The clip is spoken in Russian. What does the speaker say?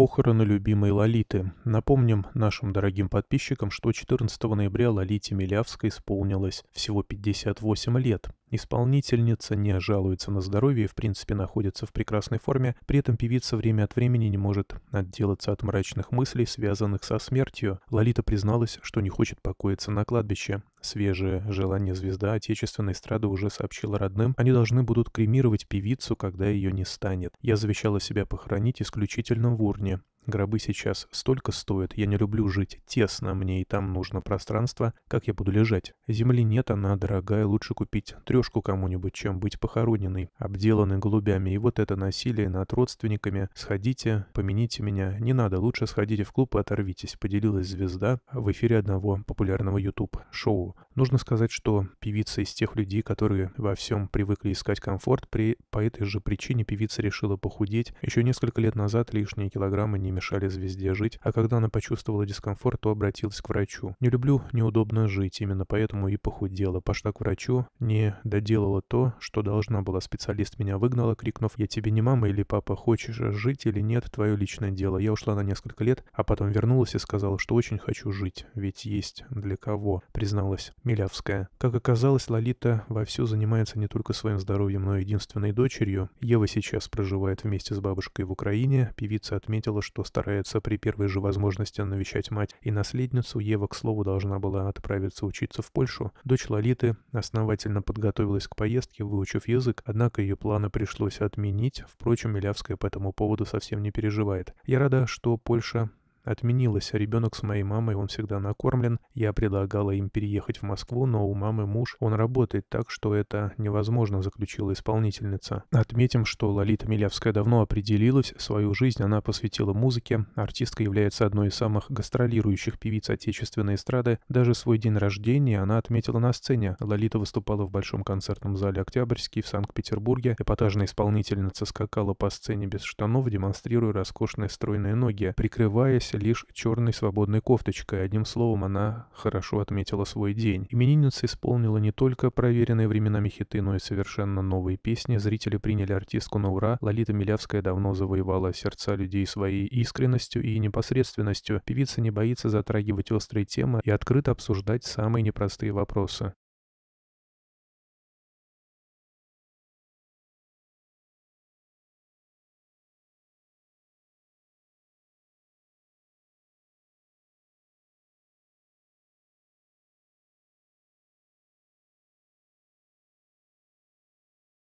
Похороны любимой Лолиты. Напомним нашим дорогим подписчикам, что 14 ноября Лолите Милявской исполнилось всего 58 лет. Исполнительница не жалуется на здоровье и, в принципе, находится в прекрасной форме, при этом певица время от времени не может отделаться от мрачных мыслей, связанных со смертью. Лолита призналась, что не хочет покоиться на кладбище. Свежее желание звезда отечественной эстрады уже сообщила родным, они должны будут кремировать певицу, когда ее не станет. Я завещала себя похоронить исключительно в урне. Гробы сейчас столько стоят, я не люблю жить тесно, мне и там нужно пространство, как я буду лежать. Земли нет, она дорогая, лучше купить трешку кому-нибудь, чем быть похороненной, обделанной голубями. И вот это насилие над родственниками. Сходите, помяните меня. Не надо, лучше сходите в клуб и оторвитесь. Поделилась звезда в эфире одного популярного YouTube-шоу. Нужно сказать, что певица из тех людей, которые во всем привыкли искать комфорт, при... по этой же причине певица решила похудеть. Еще несколько лет назад лишние килограммы не не мешали звезде жить, а когда она почувствовала дискомфорт, то обратилась к врачу. «Не люблю неудобно жить, именно поэтому и похудела. Пошла к врачу, не доделала то, что должна была. Специалист меня выгнала, крикнув, «Я тебе не мама или папа, хочешь жить или нет, твое личное дело». Я ушла на несколько лет, а потом вернулась и сказала, что очень хочу жить, ведь есть для кого, призналась Милявская. Как оказалось, Лолита вовсю занимается не только своим здоровьем, но и единственной дочерью. Ева сейчас проживает вместе с бабушкой в Украине. Певица отметила, что что старается при первой же возможности навещать мать и наследницу, Ева, к слову, должна была отправиться учиться в Польшу. Дочь Лолиты основательно подготовилась к поездке, выучив язык, однако ее планы пришлось отменить, впрочем, Милявская по этому поводу совсем не переживает. Я рада, что Польша Отменилось. А Ребенок с моей мамой, он всегда накормлен. Я предлагала им переехать в Москву, но у мамы муж, он работает так, что это невозможно, заключила исполнительница. Отметим, что Лолита Милявская давно определилась, свою жизнь она посвятила музыке. Артистка является одной из самых гастролирующих певиц отечественной эстрады. Даже свой день рождения она отметила на сцене. Лолита выступала в Большом концертном зале «Октябрьский» в Санкт-Петербурге. Эпатажная исполнительница скакала по сцене без штанов, демонстрируя роскошные стройные ноги. Прикрываясь отличалась лишь черной свободной кофточкой. Одним словом, она хорошо отметила свой день. Именинница исполнила не только проверенные временами хиты, но и совершенно новые песни. Зрители приняли артистку на ура. Лолита Милявская давно завоевала сердца людей своей искренностью и непосредственностью. Певица не боится затрагивать острые темы и открыто обсуждать самые непростые вопросы.